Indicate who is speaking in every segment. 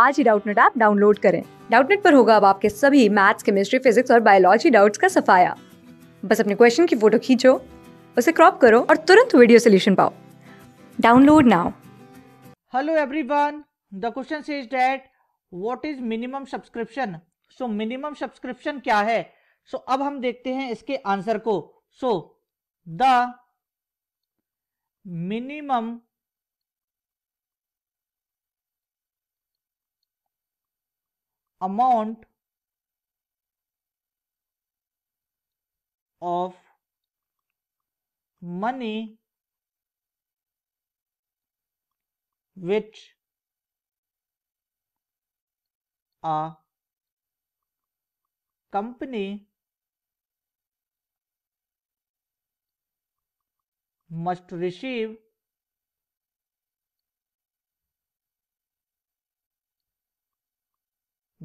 Speaker 1: आज ही Doubtnut app download करें डाउटनेट पर होगा अब आपके सभी मैथ्स केमिस्ट्री फिजिक्स और बायोलॉजी डाउट्स का सफाया बस अपने क्वेश्चन की फोटो खींचो उसे क्रॉप करो और तुरंत वीडियो सोल्यूशन पाओ download now hello everyone the question is that what is minimum subscription so minimum subscription क्या है सो so, अब हम देखते हैं इसके आंसर को so the minimum amount of money which a company must receive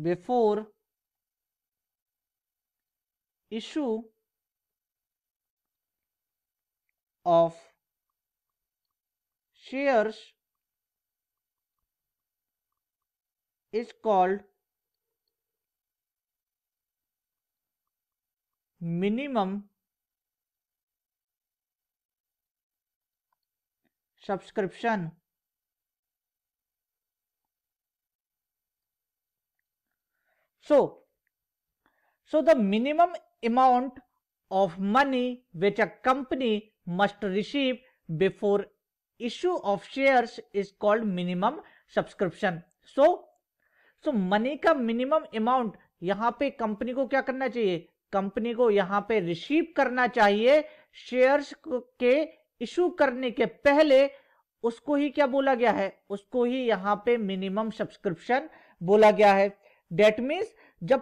Speaker 1: before issue of shares is called minimum subscription So, so the minimum amount of money which a company must receive before issue of shares is called minimum subscription. So, so money ka minimum amount यहाँ पे company को क्या करना चाहिए company को यहाँ पे receive करना चाहिए शेयर्स के इशू करने के पहले उसको ही क्या बोला गया है उसको ही यहाँ पे मिनिमम सब्सक्रिप्शन बोला गया है डेट मीन्स जब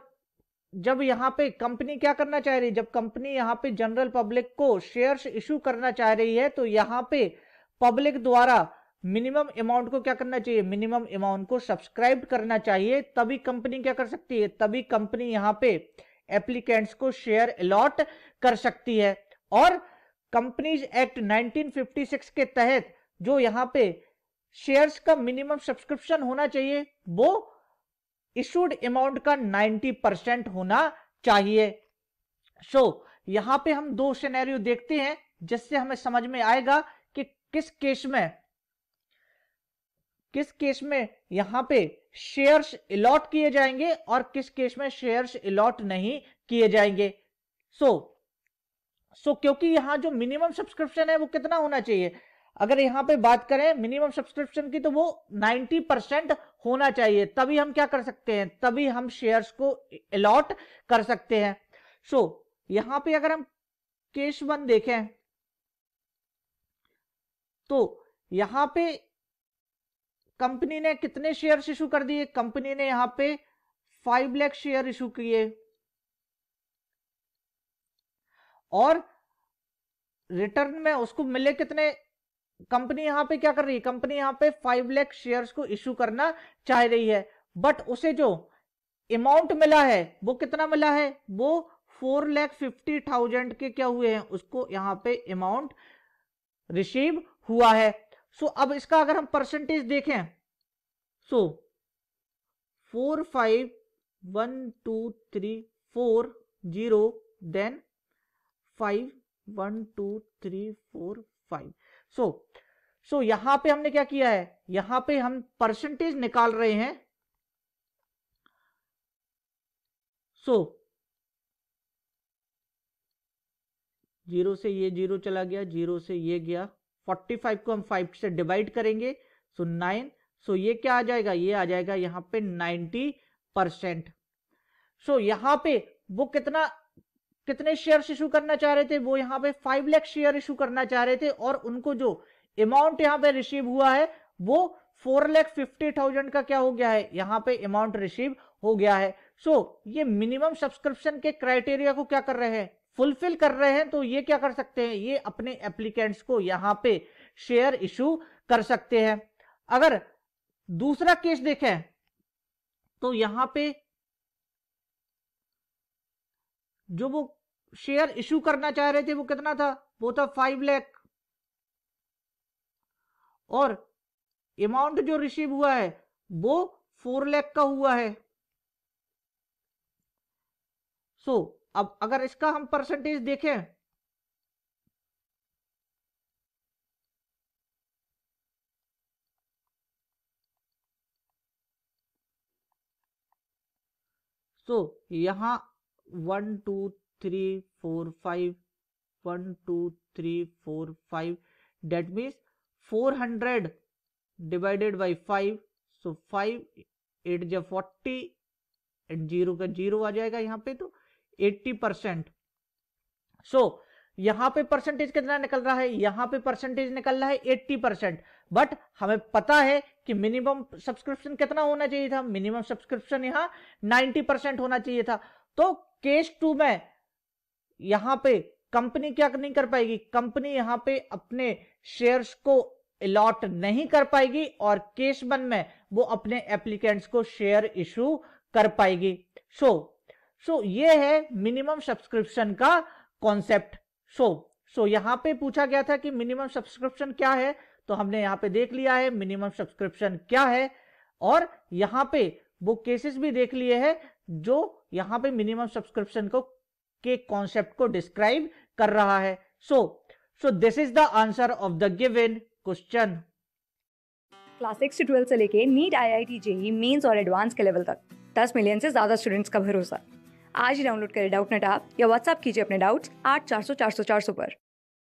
Speaker 1: जब यहाँ पे कंपनी क्या करना चाह रही है जब कंपनी यहाँ पे जनरल पब्लिक को शेयर्स इशू करना चाह रही है तो यहाँ पे पब्लिक द्वारा मिनिमम अमाउंट को क्या करना चाहिए मिनिमम अमाउंट को सब्सक्राइब करना चाहिए तभी कंपनी क्या कर सकती है तभी कंपनी यहाँ पे एप्लीकेंट्स को शेयर अलॉट कर सकती है और कंपनीज एक्ट 1956 के तहत जो यहाँ पे शेयर्स का मिनिमम सब्सक्रिप्शन होना चाहिए वो इशूड अमाउंट का 90 परसेंट होना चाहिए सो so, यहां पे हम दो सिनेरियो देखते हैं जिससे हमें समझ में आएगा कि किस केस में किस केस में यहां पे शेयर्स अलॉट किए जाएंगे और किस केस में शेयर्स अलॉट नहीं किए जाएंगे सो so, सो so, क्योंकि यहां जो मिनिमम सब्सक्रिप्शन है वो कितना होना चाहिए अगर यहां पे बात करें मिनिमम सब्सक्रिप्शन की तो वो 90 परसेंट होना चाहिए तभी हम क्या कर सकते हैं तभी हम शेयर्स को अलॉट कर सकते हैं सो so, यहां पे अगर हम केश वन देखें तो यहां पे कंपनी ने कितने शेयर्स इशू कर दिए कंपनी ने यहां पे फाइव लैख शेयर इशू किए और रिटर्न में उसको मिले कितने कंपनी यहाँ पे क्या कर रही है कंपनी यहाँ पे फाइव लैख शेयर्स को इश्यू करना चाह रही है बट उसे जो अमाउंट मिला है वो कितना मिला है वो फोर लैख फिफ्टी थाउजेंड के क्या हुए हैं उसको यहाँ पे अमाउंट रिसीव हुआ है सो so, अब इसका अगर हम परसेंटेज देखें so four five one two three four zero then five one two three four five so so यहां पे हमने क्या किया है यहां पे हम परसेंटेज निकाल रहे हैं सो so, जीरो से ये जीरो चला गया जीरो से ये गया फोर्टी फाइव को हम फाइव से डिवाइड करेंगे सो नाइन सो ये क्या आ जाएगा ये आ जाएगा यहां पे नाइन्टी परसेंट सो यहां पे वो कितना कितने शेयर इशू करना चाह रहे थे वो यहाँ पे फाइव लैख शेयर इशू करना चाह रहे थे और उनको जो अमाउंट यहाँ पे रिसीव हुआ है वो फोर लैख फिफ्टी थाउजेंड का क्या हो गया है यहाँ पे अमाउंट रिसीव हो गया है सो so, ये मिनिमम सब्सक्रिप्शन के क्राइटेरिया को क्या कर रहे हैं फुलफिल कर रहे हैं तो ये क्या कर सकते हैं ये अपने एप्लीकेट्स को यहाँ पे शेयर इशू कर सकते हैं अगर दूसरा केस देखें तो यहाँ पे जो वो शेयर इशू करना चाह रहे थे वो कितना था वो था फाइव लैख और अमाउंट जो रिसीव हुआ है वो फोर लैख का हुआ है सो so, अब अगर इसका हम परसेंटेज देखें सो तो यहां one two three four five one two three four five that means four hundred divided by five so five eight जो फोर्टी एट जीरो का जीरो आ जाएगा यहाँ पे तो एट्टी परसेंट सो यहाँ पे परसेंटेज कितना निकल रहा है यहाँ पे परसेंटेज निकल रहा है एट्टी परसेंट बट हमें पता है कि मिनिमम सब्सक्रिप्शन कितना होना चाहिए था मिनिमम सब्सक्रिप्शन यहाँ नाइन्टी परसेंट होना चाहिए था तो केस टू में यहां पे कंपनी क्या नहीं कर पाएगी कंपनी यहां पे अपने शेयर्स को अलॉट नहीं कर पाएगी और केस वन में वो अपने एप्लीकेंट्स को शेयर इशू कर पाएगी सो so, सो so ये है मिनिमम सब्सक्रिप्शन का कॉन्सेप्ट सो सो यहां पे पूछा गया था कि मिनिमम सब्सक्रिप्शन क्या है तो हमने यहां पे देख लिया है मिनिमम सब्सक्रिप्शन क्या है और यहां पे वो केसेस भी देख लिए हैं जो यहां पे मिनिमम सब्सक्रिप्शन को के कॉन्सेप्ट को डिस्क्राइब कर रहा है so so this is the answer of the given question class six से ट्वेल्थ से लेके NEET I I T JEE Mains और एडवांस के लेवल तक दस मिलियन से ज्यादा स्टूडेंट्स का भरोसा आज ही डाउनलोड करें डाउट नेट आप या व्हाट्सअप कीजिए अपने डाउट्स आठ चार सौ चार सौ चार सौ पर